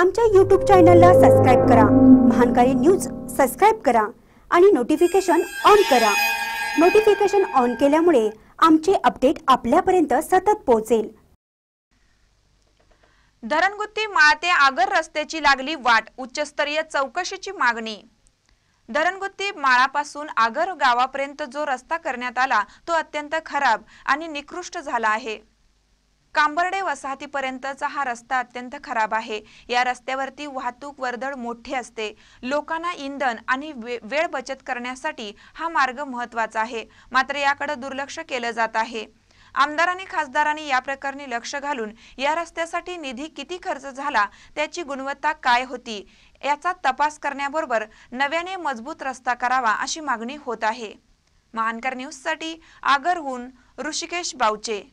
आमच्या यूट्यूब चॅनलला सबस्क्राईब करा महानकारी न्यूज सबस्क्राईब करा आणि नोटिफिकेशन ऑन करा नोटिफिकेशन ऑन केल्यामुळे आमचे अपडेट आपल्यापर्यंत सतत पोहोचेल धरणगुत्ती माळते आगर रस्त्याची लागली वाट उच्चस्तरीय चौकशीची मागणी धरणगुत्ती माळापासून आगर गावापर्यंत जो रस्ता करण्यात आला तो अत्यंत खराब आणि निकृष्ट झाला आहे कांबर्डे वसाहतीपर्यंतचा हा रस्ता अत्यंत खराब आहे या रस्त्यावरती वाहतूक वर्दळ मोठी असते लोकांना इंधन आणि वेळ बचत करण्यासाठी हा मार्ग महत्वाचा आहे मात्र याकडे दुर्लक्ष केलं जात आहे आमदारांनी खासदारांनी या प्रकरणी लक्ष घालून या रस्त्यासाठी निधी किती खर्च झाला त्याची गुणवत्ता काय होती याचा तपास करण्याबरोबर नव्याने मजबूत रस्ता करावा अशी मागणी होत आहे महानकर न्यूजसाठी आगरहून ऋषिकेश बावचे